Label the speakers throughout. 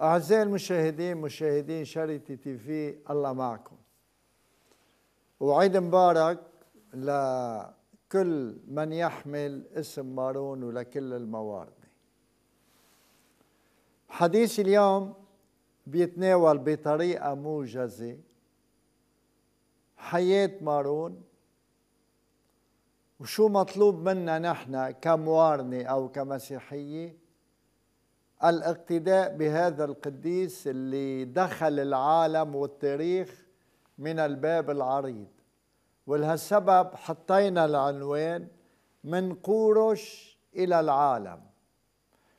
Speaker 1: أعزائي المشاهدين مشاهدين شاريتي تي في الله معكم وعيد مبارك لكل من يحمل اسم مارون ولكل الموارد حديث اليوم بيتناول بطريقة موجزة حياة مارون وشو مطلوب منا نحن كموارنة أو كمسيحية الاقتداء بهذا القديس اللي دخل العالم والتاريخ من الباب العريض ولهالسبب حطينا العنوان من قورش إلى العالم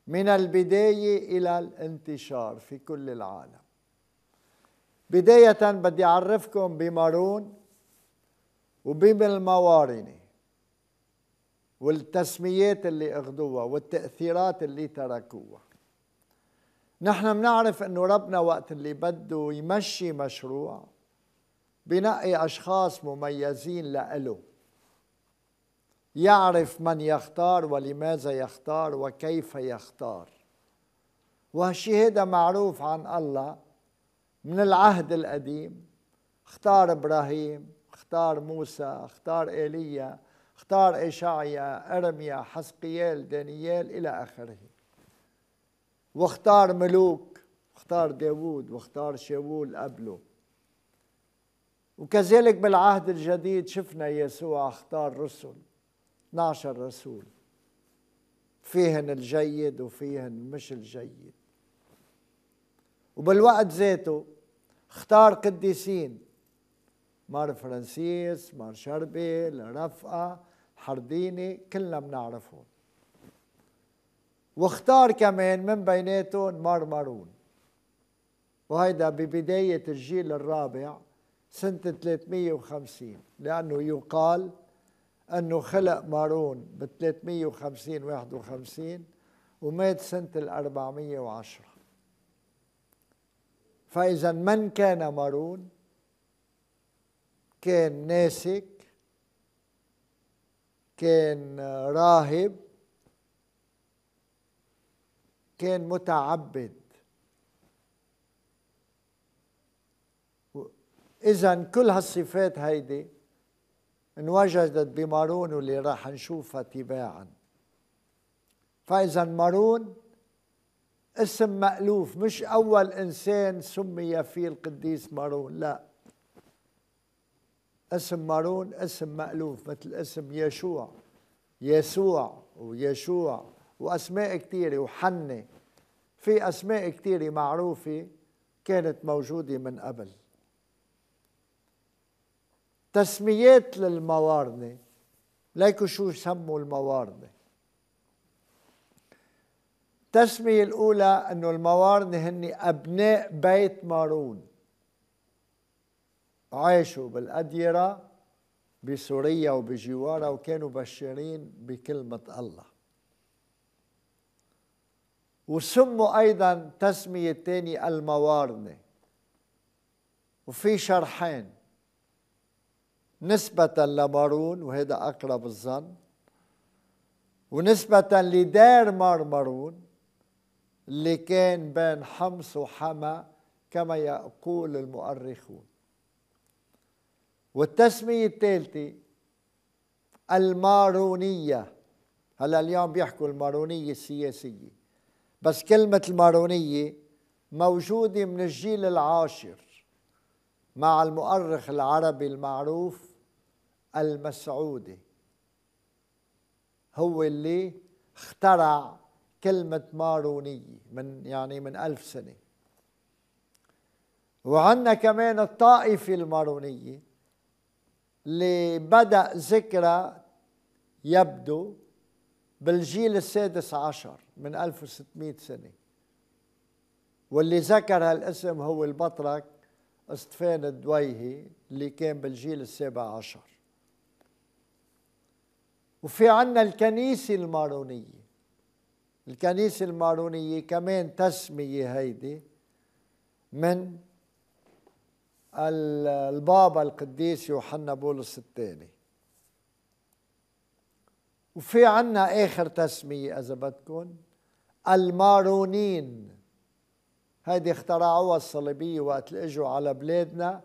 Speaker 1: من البداية إلى الانتشار في كل العالم بداية بدي أعرفكم بمارون وبم الموارنة والتسميات اللي أخذوها والتأثيرات اللي تركوها نحن بنعرف انه ربنا وقت اللي بده يمشي مشروع بنقي اشخاص مميزين لإله يعرف من يختار ولماذا يختار وكيف يختار وهالشيء هذا معروف عن الله من العهد القديم اختار ابراهيم اختار موسى اختار ايليا اختار اشعيا ارميا حسقيال دانيال الى اخره واختار ملوك اختار داود واختار شاول قبله وكذلك بالعهد الجديد شفنا يسوع اختار رسل 12 رسول فيهن الجيد وفيهن مش الجيد وبالوقت ذاته اختار قديسين مار فرانسيس مار شربي رفقة حرديني كلنا بنعرفهم واختار كمان من بيناتهم مرمرون وهيدا ببداية الجيل الرابع سنة 350 لأنه يقال أنه خلق مارون ب 350 51 ومات سنة ال 410 فإذا من كان مارون كان ناسك كان راهب كان متعبد إذا كل هالصفات هيدي انوجدت بمارون واللي راح نشوفها تباعا فإذا مارون اسم مألوف مش أول إنسان سمي فيه القديس مارون لا اسم مارون اسم مألوف مثل اسم يشوع يسوع ويشوع وأسماء كثيرة وحنة في أسماء كثيرة معروفة كانت موجودة من قبل تسميات للموارنة ليكو شو سموا الموارنة التسمية الأولى أنه الموارنة هن أبناء بيت مارون عاشوا بالأديرة بسوريا وبجوارها وكانوا بشرين بكلمة الله وسموا أيضا تسمية تاني الموارنة وفي شرحين نسبة لمارون وهذا أقرب الظن ونسبة لدار مارون اللي كان بين حمص وحما كما يقول المؤرخون والتسمية الثالثة المارونية هلا اليوم بيحكوا المارونية السياسية بس كلمة المارونية موجودة من الجيل العاشر مع المؤرخ العربي المعروف المسعودي هو اللي اخترع كلمة مارونية من يعني من ألف سنة وعندنا كمان الطائفة المارونية اللي بدأ ذكرى يبدو بالجيل السادس عشر من 1600 سنة واللي ذكر هالاسم هو البطرك اصطفان الدويهي اللي كان بالجيل السابع عشر وفي عنا الكنيسة المارونية الكنيسة المارونية كمان تسمية هيدي من البابا القديس يوحنا بولس الثاني وفي عنا آخر تسمية إذا بدكم المارونين هذه اخترعوها الصليبية وقت اجوا على بلادنا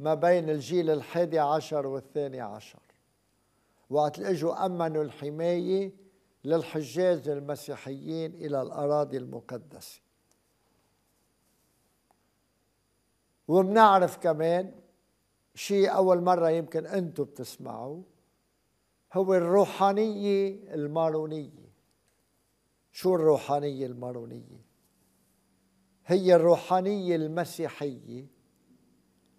Speaker 1: ما بين الجيل الحادي عشر والثاني عشر وقت اجوا أمنوا الحماية للحجاج المسيحيين إلى الأراضي المقدسة وبنعرف كمان شيء أول مرة يمكن أنتم بتسمعوه هو الروحانية المارونية شو الروحانية المارونية هي الروحانية المسيحية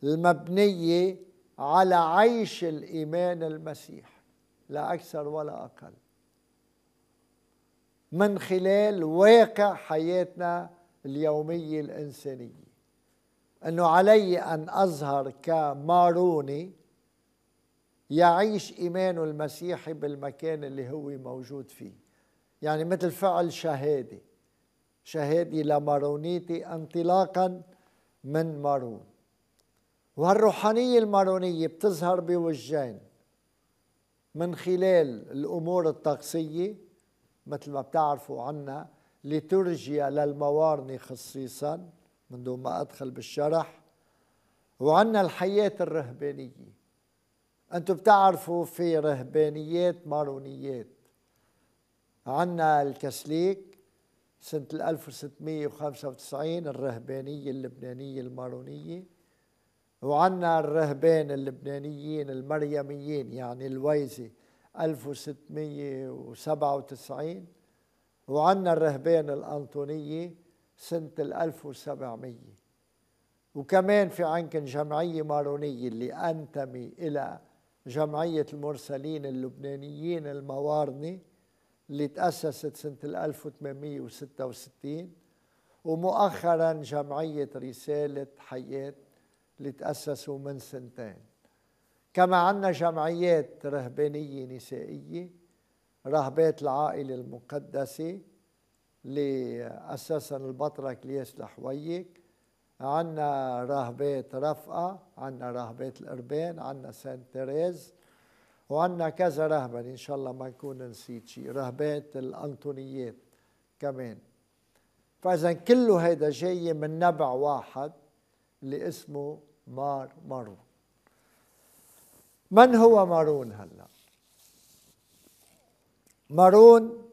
Speaker 1: المبنية على عيش الإيمان المسيحي لا أكثر ولا أقل من خلال واقع حياتنا اليومية الإنسانية أنه علي أن أظهر كماروني يعيش إيمانه المسيحي بالمكان اللي هو موجود فيه يعني مثل فعل شهادة شهادة لمارونيتي انطلاقا من مارون وهالروحانية المارونية بتظهر بوجهين من خلال الأمور الطقسية مثل ما بتعرفوا عنا لترجيا للموارنة خصيصا من دون ما أدخل بالشرح وعنا الحياة الرهبانية أنتم بتعرفوا في رهبانيات مارونيات عنا الكسليك سنة 1695 الرهبانية اللبنانية المارونية وعنا الرهبان اللبنانيين المريميين يعني الويزي 1697 وعنا الرهبان الأنطونية سنة 1700 وكمان في عنكن جمعية مارونية اللي أنتمي إلى جمعية المرسلين اللبنانيين الموارنه اللي تأسست سنة 1866 ومؤخرا جمعية رسالة حياة اللي تأسسوا من سنتين كما عندنا جمعيات رهبانية نسائية رهبات العائلة المقدسة اللي أسسها البطرك لياس لحويك عنا رهبات رفقة عنا رهبات الأربان عنا سانت تيريز وعندنا كذا رهبة إن شاء الله ما نكون نسيت شيء رهبات الأنطونيات كمان فإذا كله هيدا جاي من نبع واحد اللي اسمه مار مارون من هو مارون هلا مارون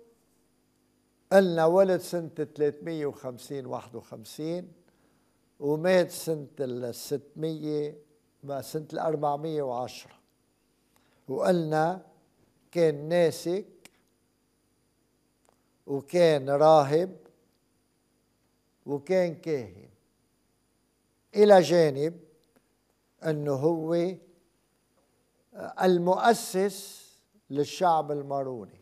Speaker 1: قلنا ولد سنة 350 51 ومات سنة ال 600 سنة ال 410 وقلنا كان ناسك وكان راهب وكان كاهن إلى جانب أنه هو المؤسس للشعب الماروني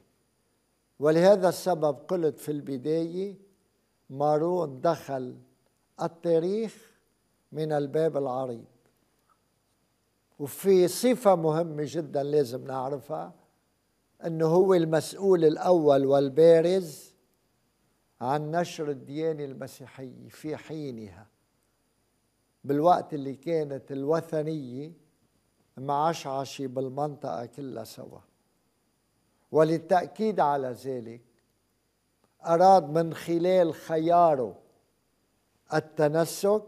Speaker 1: ولهذا السبب قلت في البداية مارون دخل التاريخ من الباب العريض وفي صفة مهمة جدا لازم نعرفها أنه هو المسؤول الأول والبارز عن نشر الديانة المسيحية في حينها بالوقت اللي كانت الوثنية معشعشة بالمنطقة كلها سوا وللتأكيد على ذلك أراد من خلال خياره التنسك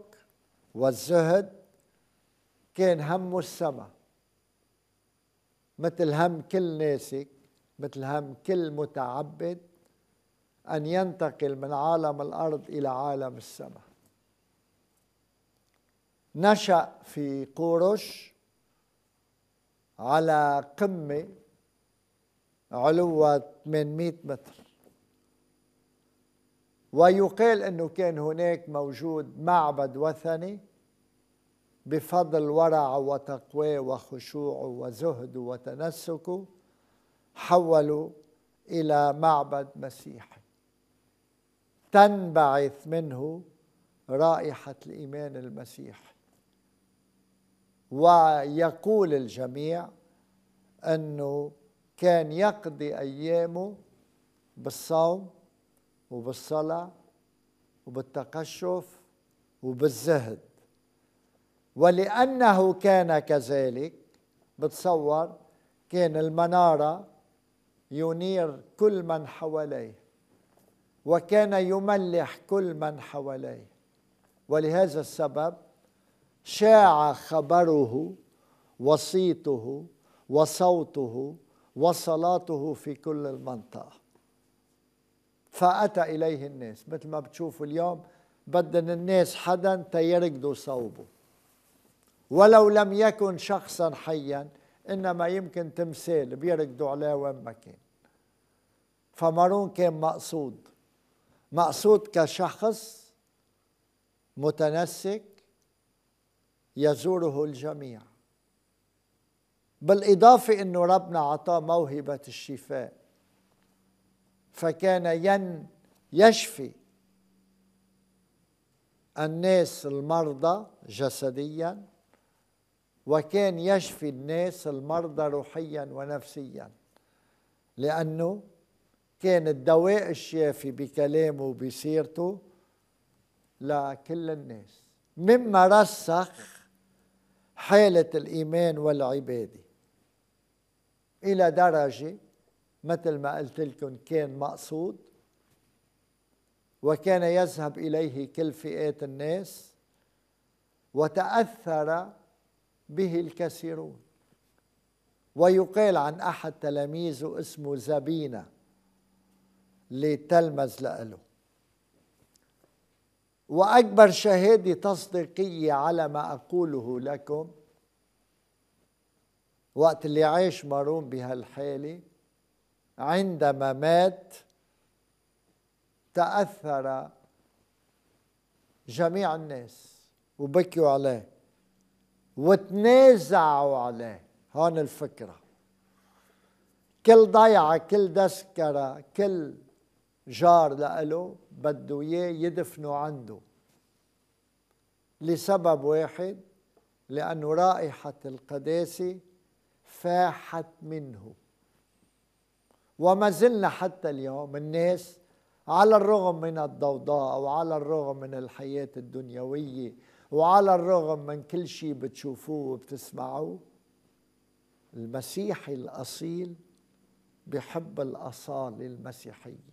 Speaker 1: والزهد كان همه السما مثل هم كل ناسك مثل هم كل متعبد أن ينتقل من عالم الأرض إلى عالم السماء نشأ في قورش على قمة علوها 800 متر ويقال أنه كان هناك موجود معبد وثني بفضل ورع وتقواه وخشوعه وزهده وتنسكه حولوا إلى معبد مسيحي تنبعث منه رائحة الإيمان المسيحي ويقول الجميع أنه كان يقضي أيامه بالصوم وبالصلاة وبالتقشف وبالزهد ولأنه كان كذلك بتصور كان المنارة ينير كل من حواليه وكان يملح كل من حواليه ولهذا السبب شاع خبره وصيته وصوته وصلاته في كل المنطقة فأتى إليه الناس مثل ما بتشوفوا اليوم بدن الناس حدا تيرقدوا صوبه ولو لم يكن شخصا حيا إنما يمكن تمثال بيركضوا عليه وين ما كان فمارون كان مقصود مقصود كشخص متنسك يزوره الجميع بالإضافة أنه ربنا أعطاه موهبة الشفاء فكان ين يشفي الناس المرضى جسديا وكان يشفي الناس المرضى روحيا ونفسيا لأنه كان الدواء الشافي بكلامه وبسيرته لكل الناس مما رسخ حالة الإيمان والعبادة إلى درجة مثل ما قلت لكم كان مقصود وكان يذهب إليه كل فئات الناس وتأثر به الكثيرون ويقال عن أحد تلاميذه اسمه زبينة لتلمذ لأله وأكبر شهادة تصديقية على ما أقوله لكم وقت اللي عاش مارون بهالحالة عندما مات تأثر جميع الناس وبكوا عليه وتنازعوا عليه هون الفكرة كل ضيعة كل دسكرة كل جار لإله بده إياه يدفنوا عنده لسبب واحد لأنه رائحة القداسة فاحت منه وما زلنا حتى اليوم الناس على الرغم من الضوضاء وعلى الرغم من الحياة الدنيوية وعلى الرغم من كل شيء بتشوفوه وبتسمعوه المسيحي الأصيل بحب الأصالة المسيحية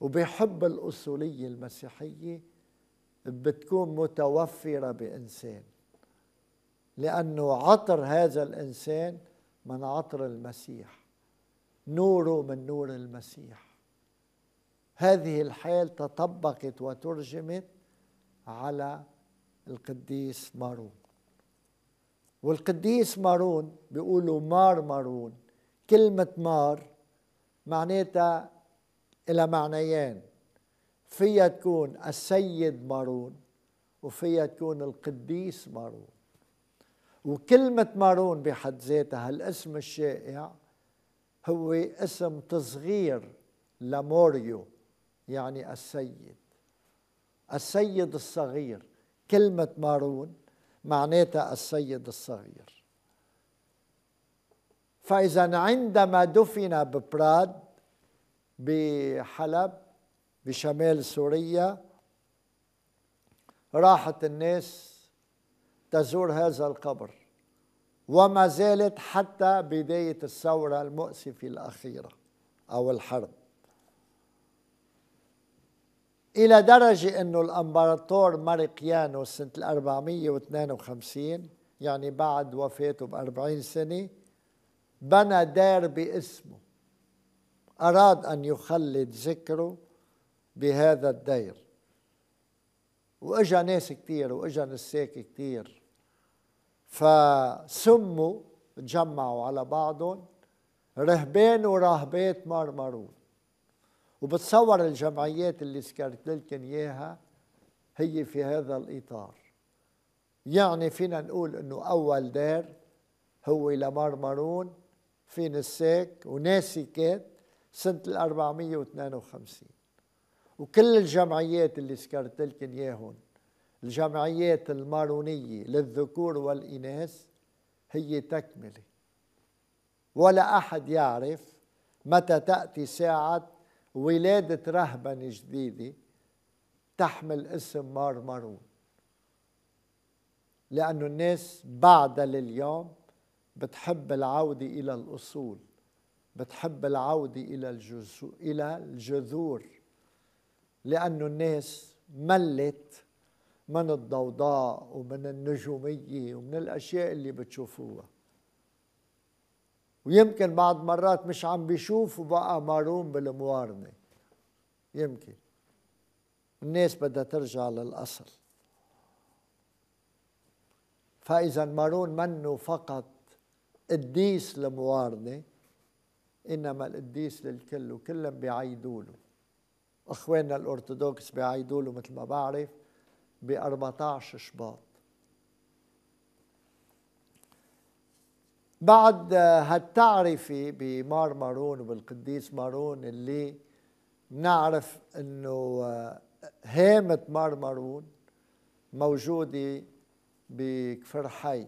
Speaker 1: وبحب الأصولية المسيحية بتكون متوفرة بإنسان لأنه عطر هذا الإنسان من عطر المسيح نوره من نور المسيح هذه الحال تطبقت وترجمت على القديس مارون والقديس مارون بيقولوا مار مارون كلمة مار معناتها إلى معنيين فيها تكون السيد مارون وفيها تكون القديس مارون وكلمة مارون بحد ذاتها الاسم الشائع هو اسم تصغير لموريو يعني السيد السيد الصغير كلمة مارون معناتها السيد الصغير فإذا عندما دفن ببراد بحلب بشمال سوريا راحت الناس تزور هذا القبر وما زالت حتى بداية الثورة المؤسفة الأخيرة أو الحرب إلى درجة أنه الأمبراطور ماريقيانو سنة 452 يعني بعد وفاته بأربعين سنة بنى دار باسمه أراد أن يخلد ذكره بهذا الدير وإجا ناس كتير وإجا نساك كتير فسموا تجمعوا على بعضهم رهبان وراهبات مرمرون وبتصور الجمعيات اللي ذكرت لكم اياها هي في هذا الاطار يعني فينا نقول انه اول دار هو لمرمرون في نساك وناسكات سنة ال 452 وكل الجمعيات اللي ذكرت لكم اياهم الجمعيات المارونية للذكور والإناث هي تكملة ولا أحد يعرف متى تأتي ساعة ولادة رهبنة جديدة تحمل اسم مار مارون لأنه الناس بعد لليوم بتحب العودة إلى الأصول بتحب العودة إلى الجذور إلى الجذور لأنه الناس ملت من الضوضاء ومن النجومية ومن الأشياء اللي بتشوفوها ويمكن بعض مرات مش عم بيشوف وبقى مارون بالموارنة يمكن الناس بدها ترجع للأصل فإذا مارون منه فقط قديس لموارنة إنما القديس للكل وكلهم بيعيدوله أخواننا الأرثوذكس بيعيدوله مثل ما بعرف ب 14 شباط بعد هالتعرفة آه، بمار مارون وبالقديس مارون اللي نعرف انه هامة آه، مار مارون موجودة بكفر حي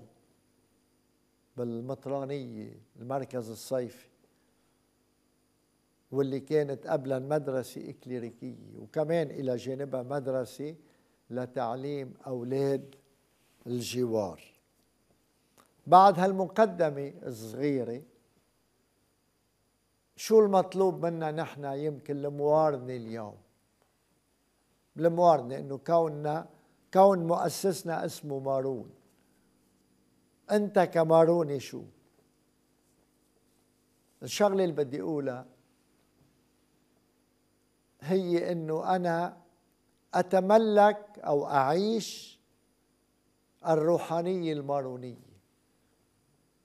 Speaker 1: بالمطرانية المركز الصيفي واللي كانت قبلا مدرسة إكليريكية وكمان إلى جانبها مدرسة لتعليم أولاد الجوار بعد هالمقدمة الصغيرة شو المطلوب منا نحن يمكن لموارنة اليوم الموارنة انه كوننا كون مؤسسنا اسمه مارون انت كماروني شو الشغلة اللي بدي اقولها هي انه انا اتملك او اعيش الروحانية المارونية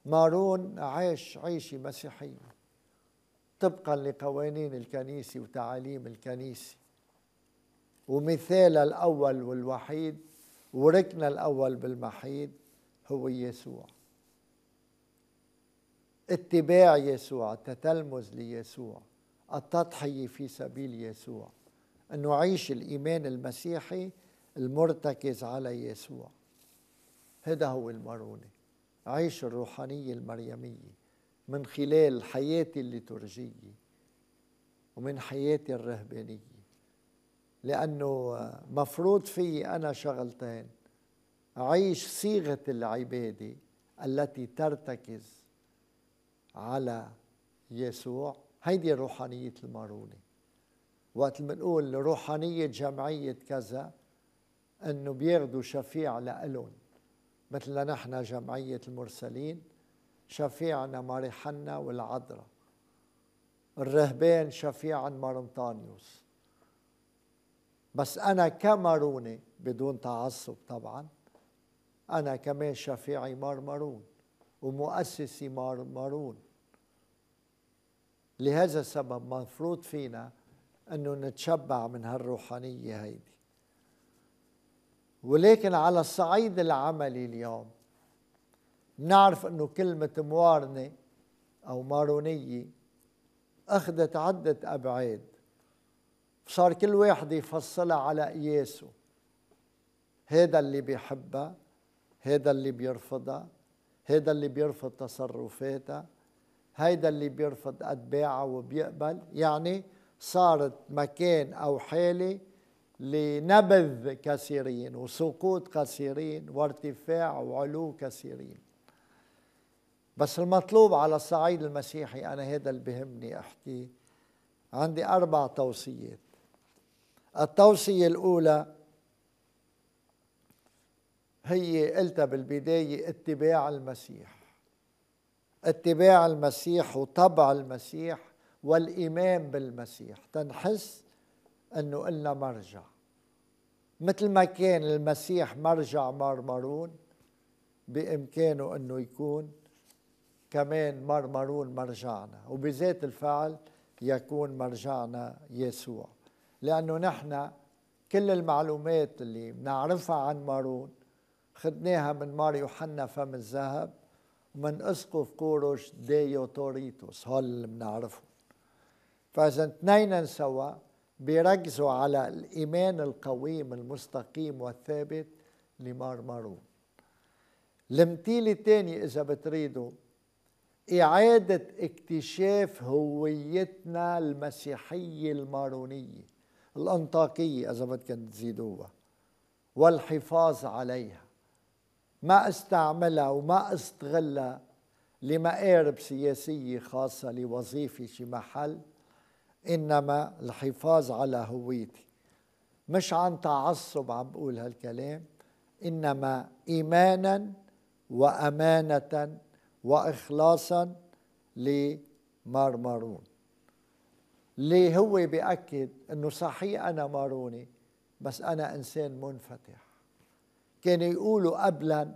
Speaker 1: مارون عاش عيشة مسيحية طبقا لقوانين الكنيسة وتعاليم الكنيسة ومثال الأول والوحيد وركنا الأول بالمحيد هو يسوع اتباع يسوع التتلمذ ليسوع التضحية في سبيل يسوع أن عيش الإيمان المسيحي المرتكز على يسوع هذا هو المرونه عيش الروحانية المريمية من خلال حياتي الليتورجية ومن حياتي الرهبانية لأنه مفروض في أنا شغلتين أعيش صيغة العبادة التي ترتكز على يسوع هيدي روحانية المارونة وقت بنقول روحانية جمعية كذا انه بياخدوا شفيع لإلهم مثل نحن جمعية المرسلين شفيعنا مريحنا والعذراء الرهبان شفيعا مارنطانيوس بس أنا كماروني بدون تعصب طبعا أنا كمان شفيعي مرمرون ومؤسسي مرمرون لهذا السبب مفروض فينا أنه نتشبع من هالروحانية هيدي ولكن على الصعيد العملي اليوم نعرف أنه كلمة موارنة أو مارونية أخذت عدة أبعاد صار كل واحد يفصلها على قياسه هذا اللي بيحبها هذا اللي بيرفضها هذا اللي بيرفض تصرفاتها هيدا اللي بيرفض أتباعه وبيقبل يعني صارت مكان أو حالة لنبذ كثيرين وسقوط كثيرين وارتفاع وعلو كثيرين بس المطلوب على الصعيد المسيحي أنا هذا اللي بهمني أحكي عندي أربع توصيات التوصية الأولى هي قلتها بالبداية اتباع المسيح اتباع المسيح وطبع المسيح والإيمان بالمسيح تنحس أنه إلنا مرجع مثل ما كان المسيح مرجع مرمرون بإمكانه أنه يكون كمان مرمرون مرجعنا وبذات الفعل يكون مرجعنا يسوع لأنه نحن كل المعلومات اللي بنعرفها عن مارون خدناها من مار يوحنا فم الذهب ومن اسقف كوروش ديوتوريتوس هول اللي بنعرفهم فاذا اثنين سوا بيركزوا على الإيمان القويم المستقيم والثابت لمرمرون المثيل الثاني إذا بتريدوا إعادة اكتشاف هويتنا المسيحية المارونية الأنطاكية إذا بدكم تزيدوها والحفاظ عليها ما استعملها وما استغلها لمآرب سياسية خاصة لوظيفة شي محل إنما الحفاظ على هويتي مش عن تعصب عم بقول هالكلام إنما إيمانا وأمانة وإخلاصا لمارمارون ليه هو بيأكد أنه صحيح أنا ماروني بس أنا إنسان منفتح كانوا يقولوا قبلا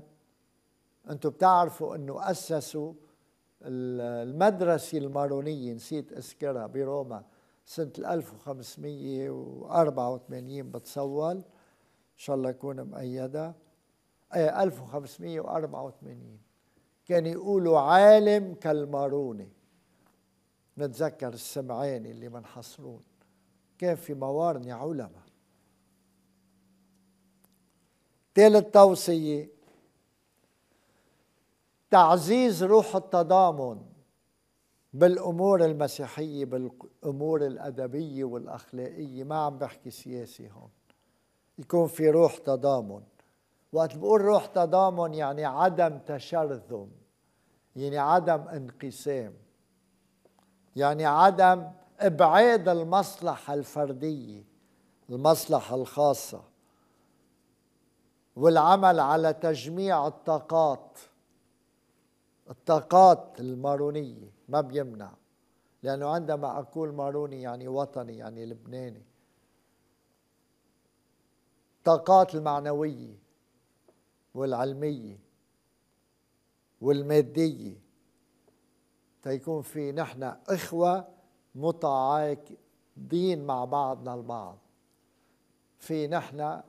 Speaker 1: أنتم بتعرفوا أنه أسسوا المدرسة المارونية نسيت أذكرها بروما سنة 1584 بتصور إن شاء الله يكون مؤيدة أي 1584 كان يقولوا عالم كالماروني نتذكر السمعاني اللي من حصرون كان في موارنة علماء ثالث توصية تعزيز روح التضامن بالامور المسيحيه بالامور الادبيه والاخلاقيه ما عم بحكي سياسي هون يكون في روح تضامن وقت بقول روح تضامن يعني عدم تشرذم يعني عدم انقسام يعني عدم ابعاد المصلحه الفرديه المصلحه الخاصه والعمل على تجميع الطاقات الطاقات المارونية ما بيمنع لأنه عندما أقول ماروني يعني وطني يعني لبناني الطاقات المعنوية والعلمية والمادية تيكون في نحن إخوة متعاقدين مع بعضنا البعض في نحن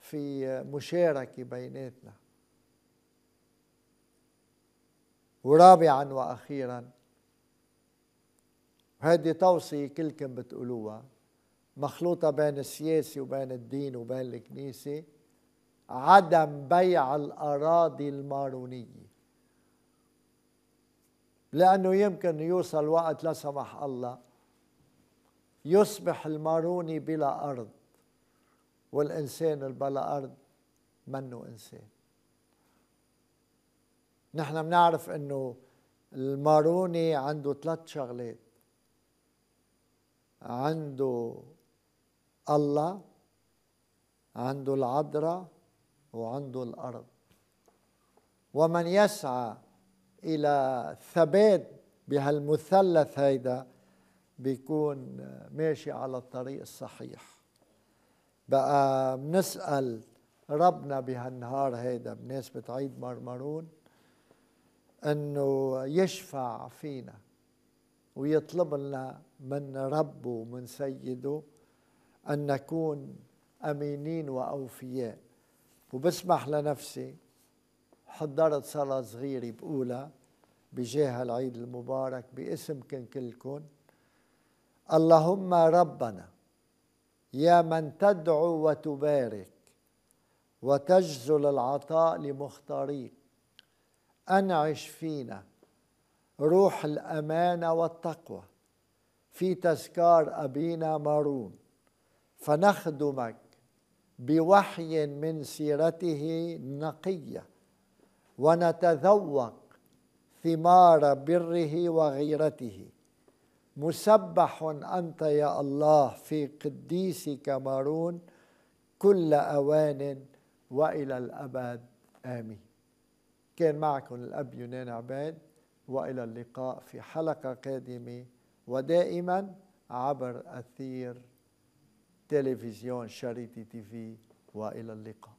Speaker 1: في مشاركة بيناتنا ورابعا واخيرا وهذه توصيه كلكم بتقولوها مخلوطه بين السياسي وبين الدين وبين الكنيسه عدم بيع الاراضي المارونيه لانه يمكن يوصل وقت لا سمح الله يصبح الماروني بلا ارض والانسان البلا ارض منه انسان نحن بنعرف انه الماروني عنده ثلاث شغلات عنده الله عنده العذراء وعنده الارض ومن يسعى الى ثبات بهالمثلث هيدا بيكون ماشي على الطريق الصحيح بقى بنسأل ربنا بهالنهار هيدا بمناسبة عيد مرمرون أنه يشفع فينا ويطلب لنا من ربه ومن سيده أن نكون أمينين وأوفياء وبسمح لنفسي حضرت صلاة صغيرة بأولى بجاه العيد المبارك باسمكم كلكم اللهم ربنا يا من تدعو وتبارك وتجزل العطاء لمختاريك أنعش فينا روح الأمانة والتقوى في تذكار أبينا مارون فنخدمك بوحي من سيرته النقية ونتذوق ثمار بره وغيرته مسبح أنت يا الله في قديسك مارون كل أوان وإلى الأبد آمين كان معكم الأب يونان عباد وإلى اللقاء في حلقة قادمة ودائما عبر أثير تلفزيون شريطي تي في وإلى اللقاء